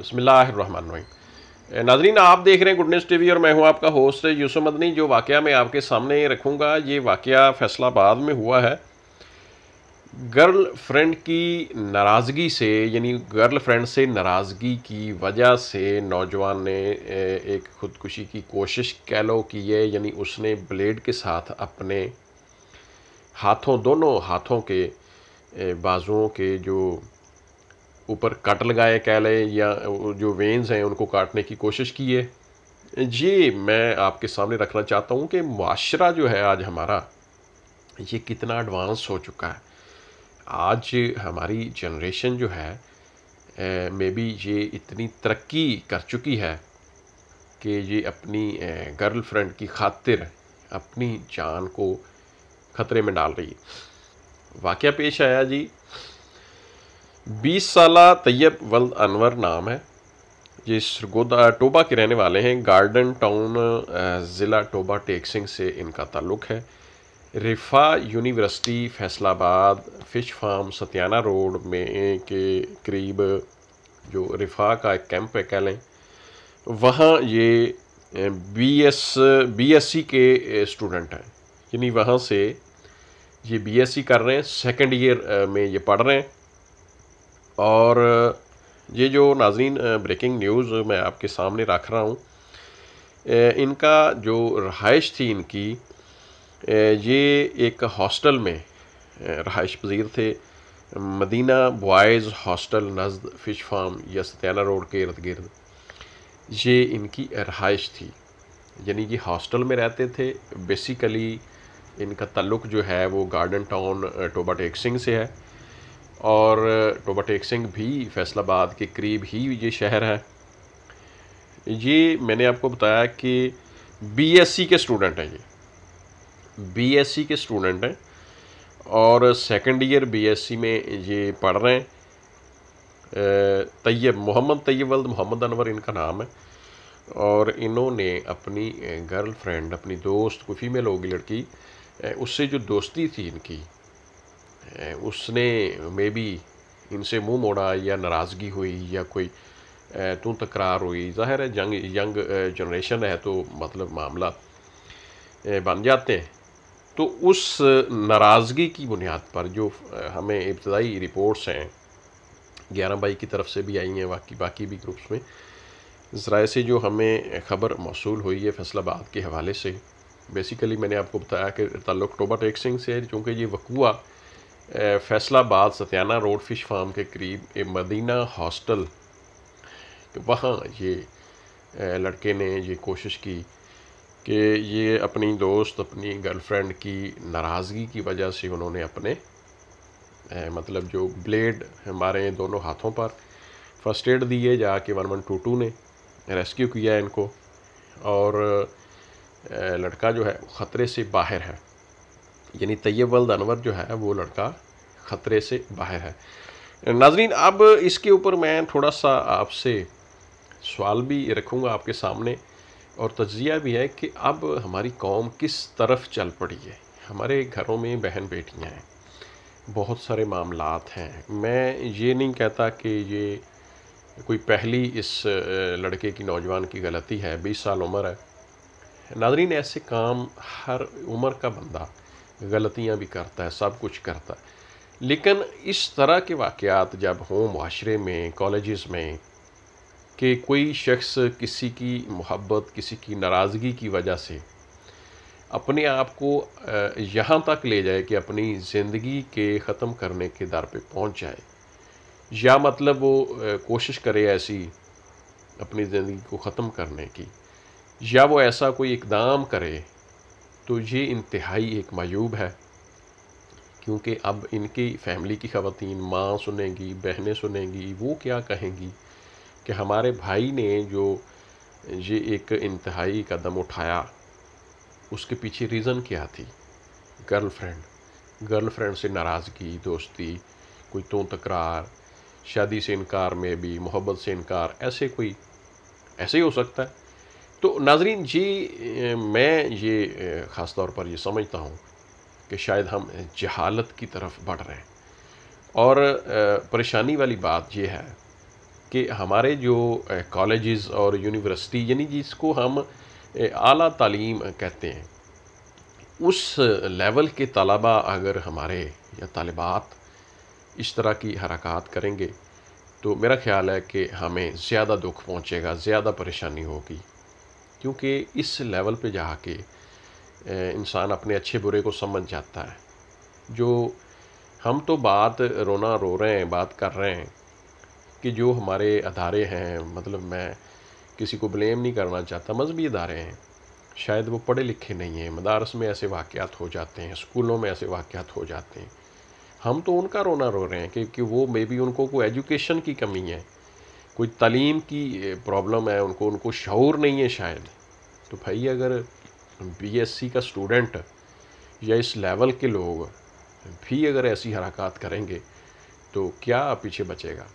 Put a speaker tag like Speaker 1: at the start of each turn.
Speaker 1: बसमिल्लाम नाजरीन आप देख रहे हैं गुडनेस टीवी और मैं हूं आपका होस्ट यूसुफ मदनी जो वाक़ मैं आपके सामने रखूंगा ये वाक़ फैसलाबाद में हुआ है गर्ल फ्रेंड की नाराज़गी से यानी गर्ल फ्रेंड से नाराज़गी की वजह से नौजवान ने एक ख़ुदकुशी की कोशिश कह लो की है यानी उसने ब्लेड के साथ अपने हाथों दोनों हाथों के बाजुओं के जो ऊपर कट लगाए कह लें या जो वेंस हैं उनको काटने की कोशिश की है ये मैं आपके सामने रखना चाहता हूँ कि माशरा जो है आज हमारा ये कितना एडवांस हो चुका है आज हमारी जनरेशन जो है मे बी ये इतनी तरक्की कर चुकी है कि ये अपनी गर्लफ्रेंड की खातिर अपनी जान को ख़तरे में डाल रही है वाक़ पेश आया जी बीस साल तैयब वल्द अनवर नाम है ये सरगोदा टोबा के रहने वाले हैं गार्डन टाउन ज़िला टोबा टेक्सिंग से इनका ताल्लुक है रिफा university Faisalabad fish farm सत्याना road में के करीब जो रिफा का एक कैंप है कह लें वहाँ ये B S B S C के स्टूडेंट हैं यानी वहाँ से ये बी एस सी कर रहे हैं सेकेंड ईयर में ये पढ़ रहे हैं और ये जो नाजरीन ब्रेकिंग न्यूज़ मैं आपके सामने रख रहा हूँ इनका जो रहाइश थी इनकी ये एक हॉस्टल में रहाइश पजीर थे मदीना बॉयज़ हॉस्टल नजद फ़िश फार्म या सत्याना रोड के इर्द गिर्द ये इनकी रहाइश थी यानी ये हॉस्टल में रहते थे बेसिकली इनका तल्लुक जो है वो गार्डन टाउन टोबा टेक सिंह से है और टोबाटेक सिंह भी फैसलाबाद के करीब ही ये शहर है ये मैंने आपको बताया कि बीएससी के स्टूडेंट हैं ये बीएससी के स्टूडेंट हैं और सेकंड ईयर बीएससी में ये पढ़ रहे हैं तैयब मोहम्मद तैयब वल्द मोहम्मद अनवर इनका नाम है और इन्होंने अपनी गर्लफ्रेंड अपनी दोस्त कोई फीमेल होगी लड़की उससे जो दोस्ती थी इनकी उसने मे बी इनसे मुंह मोड़ा या नाराज़गी हुई या कोई तो तकरार हुई ज़ाहिर है जंग यंग जनरेशन है तो मतलब मामला बन जाते हैं तो उस नाराज़गी की बुनियाद पर जो हमें इब्तदाई रिपोर्ट्स हैं ग्यारह बाई की तरफ से भी आई हैं बाकी बाकी भी ग्रुप्स में ज़रा से जो हमें ख़बर मौसू हुई है फैसलाबाद के हवाले से बेसिकली मैंने आपको बताया कि तल्लुक टोबा टेक सिंह से चूँकि ये वकूआ Faisalabad Satyana road fish farm के करीब ए मदीना हॉस्टल वहाँ ये लड़के ने ये कोशिश की कि ये अपनी दोस्त अपनी गर्लफ्रेंड की नाराज़गी की वजह से उन्होंने अपने मतलब जो ब्लेड हमारे दोनों हाथों पर फर्स्ट एड दिए जाके वन वन टू टू ने रेस्क्यू किया इनको और लड़का जो है ख़तरे से बाहर है यानी तैयब वल्द अनवर जो है वो लड़का ख़तरे से बाहर है नाजरीन अब इसके ऊपर मैं थोड़ा सा आपसे सवाल भी रखूँगा आपके सामने और तजिया भी है कि अब हमारी कौम किस तरफ चल पड़ी है हमारे घरों में बहन बेटियाँ हैं बहुत सारे मामला हैं मैं ये नहीं कहता कि ये कोई पहली इस लड़के की नौजवान की गलती है बीस साल उम्र है नाजरीन ऐसे काम हर उम्र का बंदा गलतियाँ भी करता है सब कुछ करता है लेकिन इस तरह के वाक़ात जब हों माशरे में कॉलेज़ में कि कोई शख्स किसी की मोहब्बत किसी की नाराज़गी की वजह से अपने आप को यहाँ तक ले जाए कि अपनी ज़िंदगी के ख़त्म करने के दर पे पहुँच जाए या मतलब वो कोशिश करे ऐसी अपनी ज़िंदगी को ख़त्म करने की या वो ऐसा कोई इकदाम करे तो ये इंतहाई एक मयूब है क्योंकि अब इनकी फैमिली की खवतिन माँ सुनेंगी बहनें सुनेंगी वो क्या कहेंगी कि हमारे भाई ने जो ये एक इंतहाई कदम उठाया उसके पीछे रीज़न क्या थी गर्लफ्रेंड गर्लफ्रेंड से नाराज़गी दोस्ती कोई तो तकरार शादी से इनकार में भी मोहब्बत से इनकार ऐसे कोई ऐसे ही हो सकता है तो नाजरीन जी मैं ये ख़ास तौर पर ये समझता हूँ कि शायद हम जहालत की तरफ बढ़ रहे हैं और परेशानी वाली बात यह है कि हमारे जो कॉलेजेस और यूनिवर्सिटी यानी जिसको हम आला तालीम कहते हैं उस लेवल के तलबा अगर हमारे या तलबात इस तरह की हरकत करेंगे तो मेरा ख्याल है कि हमें ज़्यादा दुख पहुँचेगा ज़्यादा परेशानी होगी क्योंकि इस लेवल पे के इंसान अपने अच्छे बुरे को समझ जाता है जो हम तो बात रोना रो रहे हैं बात कर रहे हैं कि जो हमारे अदारे हैं मतलब मैं किसी को ब्लेम नहीं करना चाहता मजहबी अदारे हैं शायद वो पढ़े लिखे नहीं हैं मदारस में ऐसे वाक़ात हो जाते हैं स्कूलों में ऐसे वाक़ात हो जाते हैं हम तो उनका रोना रो रहे हैं कि, कि वो मे बी उनको कोई एजुकेशन की कमी है कोई तलीम की प्रॉब्लम है उनको उनको शौर नहीं है शायद तो भाई अगर बीएससी का स्टूडेंट या इस लेवल के लोग भी अगर ऐसी हरकत करेंगे तो क्या पीछे बचेगा